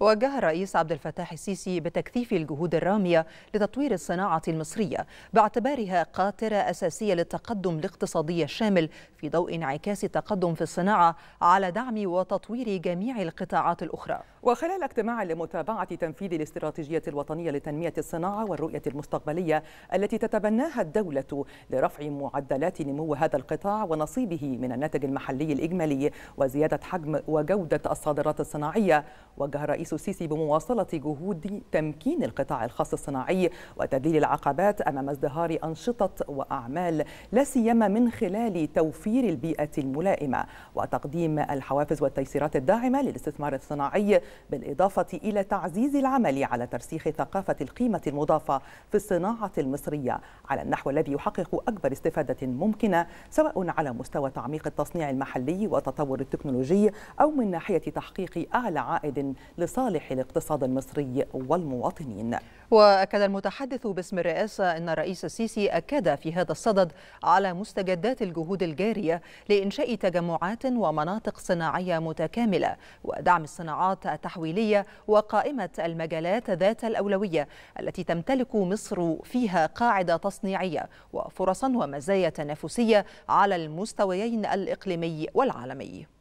وجه الرئيس عبد الفتاح السيسي بتكثيف الجهود الرامية لتطوير الصناعة المصرية باعتبارها قاطرة أساسية للتقدم الاقتصادي الشامل في ضوء انعكاس التقدم في الصناعة على دعم وتطوير جميع القطاعات الأخرى وخلال اجتماع لمتابعة تنفيذ الاستراتيجية الوطنية لتنمية الصناعة والرؤية المستقبلية التي تتبناها الدولة لرفع معدلات نمو هذا القطاع ونصيبه من الناتج المحلي الإجمالي وزيادة حجم وجودة الصادرات الصناعية وجه الرئيس الرئيس السيسي بمواصلة جهود تمكين القطاع الخاص الصناعي وتذليل العقبات أمام ازدهار أنشطة وأعمال لا سيما من خلال توفير البيئة الملائمة وتقديم الحوافز والتيسيرات الداعمة للاستثمار الصناعي بالإضافة إلى تعزيز العمل على ترسيخ ثقافة القيمة المضافة في الصناعة المصرية على النحو الذي يحقق أكبر استفادة ممكنة سواء على مستوى تعميق التصنيع المحلي والتطور التكنولوجي أو من ناحية تحقيق أعلى عائد للصناعة لصالح الاقتصاد المصري والمواطنين وأكد المتحدث باسم الرئاسة أن الرئيس السيسي أكد في هذا الصدد على مستجدات الجهود الجارية لإنشاء تجمعات ومناطق صناعية متكاملة ودعم الصناعات التحويلية وقائمة المجالات ذات الأولوية التي تمتلك مصر فيها قاعدة تصنيعية وفرصا ومزايا تنافسية على المستويين الإقليمي والعالمي